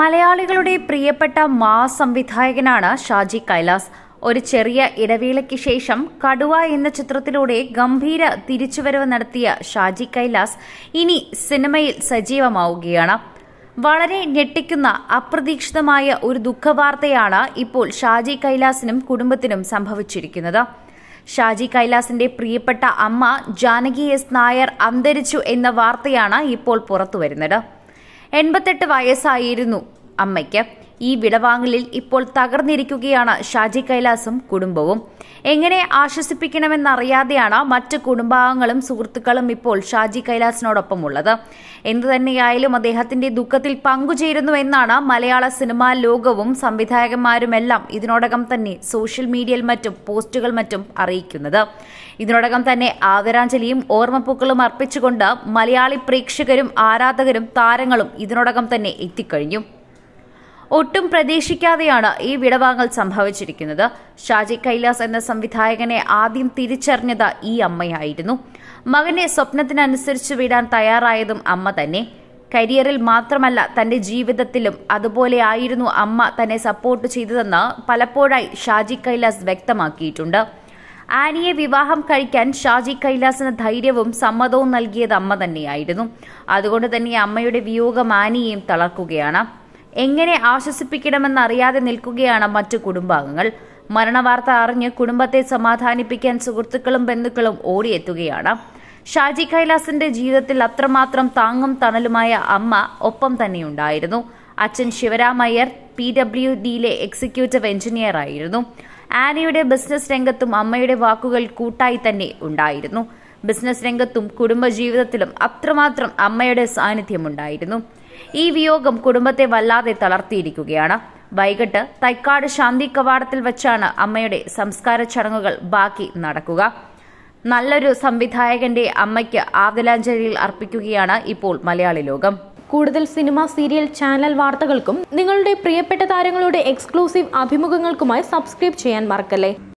മലയാളികളുടെ പ്രിയപ്പെട്ട മാ സംവിധായകനാണ് ഷാജി കൈലാസ് ഒരു ചെറിയ ഇടവേളയ്ക്ക് ശേഷം കടുവ എന്ന ചിത്രത്തിലൂടെ ഗംഭീര തിരിച്ചുവരവ് നടത്തിയ ഷാജി കൈലാസ് ഇനി സിനിമയിൽ സജീവമാവുകയാണ് വളരെ ഞെട്ടിക്കുന്ന അപ്രതീക്ഷിതമായ ഒരു ദുഃഖവാർത്തയാണ് ഇപ്പോൾ ഷാജി കൈലാസിനും കുടുംബത്തിനും സംഭവിച്ചിരിക്കുന്നത് ഷാജി കൈലാസിന്റെ പ്രിയപ്പെട്ട അമ്മ ജാനകി എസ് നായർ അന്തരിച്ചു എന്ന വാർത്തയാണ് ഇപ്പോൾ പുറത്തുവരുന്നത് എൺപത്തെട്ട് വയസ്സായിരുന്നു അമ്മയ്ക്ക് ഈ വിടവാങ്ങലിൽ ഇപ്പോൾ തകർന്നിരിക്കുകയാണ് ഷാജി കൈലാസും കുടുംബവും എങ്ങനെ ആശ്വസിപ്പിക്കണമെന്നറിയാതെയാണ് മറ്റ് കുടുംബാംഗങ്ങളും സുഹൃത്തുക്കളും ഇപ്പോൾ ഷാജി കൈലാസിനോടൊപ്പം ഉള്ളത് എന്തു തന്നെയായാലും അദ്ദേഹത്തിന്റെ ദുഃഖത്തിൽ പങ്കുചേരുന്നുവെന്നാണ് മലയാള സിനിമാ ലോകവും സംവിധായകന്മാരുമെല്ലാം ഇതിനോടകം തന്നെ സോഷ്യൽ മീഡിയയിൽ മറ്റും പോസ്റ്റുകൾ മറ്റും അറിയിക്കുന്നത് ഇതിനോടകം തന്നെ ആദരാഞ്ജലിയും ഓർമ്മപ്പൂക്കളും അർപ്പിച്ചുകൊണ്ട് മലയാളി പ്രേക്ഷകരും ആരാധകരും താരങ്ങളും ഇതിനോടകം തന്നെ എത്തിക്കഴിഞ്ഞു ഒട്ടും പ്രതീക്ഷിക്കാതെയാണ് ഈ വിടവാങ്ങൽ സംഭവിച്ചിരിക്കുന്നത് ഷാജി കൈലാസ് എന്ന സംവിധായകനെ ആദ്യം തിരിച്ചറിഞ്ഞത് ഈ അമ്മയായിരുന്നു മകനെ സ്വപ്നത്തിനനുസരിച്ച് വിടാൻ തയ്യാറായതും അമ്മ തന്നെ കരിയറിൽ മാത്രമല്ല തന്റെ ജീവിതത്തിലും അതുപോലെ ആയിരുന്നു അമ്മ തന്നെ സപ്പോർട്ട് ചെയ്തതെന്ന് പലപ്പോഴായി ഷാജി കൈലാസ് വ്യക്തമാക്കിയിട്ടുണ്ട് ആനിയെ വിവാഹം കഴിക്കാൻ ഷാജി കൈലാസിന് ധൈര്യവും സമ്മതവും നൽകിയത് അമ്മ തന്നെയായിരുന്നു അതുകൊണ്ട് തന്നെ അമ്മയുടെ വിയോഗം ആനിയെയും തളർക്കുകയാണ് എങ്ങനെ ആശ്വസിപ്പിക്കണമെന്നറിയാതെ നിൽക്കുകയാണ് മറ്റു കുടുംബാംഗങ്ങൾ മരണവാർത്ത അറിഞ്ഞ് കുടുംബത്തെ സമാധാനിപ്പിക്കാൻ സുഹൃത്തുക്കളും ബന്ധുക്കളും ഓടിയെത്തുകയാണ് ഷാജി കൈലാസിന്റെ ജീവിതത്തിൽ അത്രമാത്രം താങ്ങും തണലുമായ അമ്മ ഒപ്പം തന്നെയുണ്ടായിരുന്നു അച്ഛൻ ശിവരാമയ്യർ പി ഡബ്ല്യു ഡിയിലെ എക്സിക്യൂട്ടീവ് എഞ്ചിനീയർ ആയിരുന്നു ആനിയുടെ ബിസിനസ് രംഗത്തും അമ്മയുടെ വാക്കുകൾ കൂട്ടായി തന്നെ ഉണ്ടായിരുന്നു ബിസിനസ് രംഗത്തും കുടുംബജീവിതത്തിലും അത്രമാത്രം അമ്മയുടെ സാന്നിധ്യമുണ്ടായിരുന്നു ഈ വിയോഗം കുടുംബത്തെ വല്ലാതെ തളർത്തിയിരിക്കുകയാണ് വൈകിട്ട് തൈക്കാട് ശാന്തി കവാടത്തിൽ വെച്ചാണ് അമ്മയുടെ സംസ്കാര ചടങ്ങുകൾ ബാക്കി നടക്കുക നല്ലൊരു സംവിധായകന്റെ അമ്മയ്ക്ക് ആദരാഞ്ജലിയിൽ അർപ്പിക്കുകയാണ് ഇപ്പോൾ മലയാളി ലോകം കൂടുതൽ സിനിമ സീരിയൽ ചാനൽ വാർത്തകൾക്കും നിങ്ങളുടെ പ്രിയപ്പെട്ട താരങ്ങളുടെ എക്സ്ക്ലൂസീവ് അഭിമുഖങ്ങൾക്കുമായി സബ്സ്ക്രൈബ് ചെയ്യാൻ മറക്കല്ലേ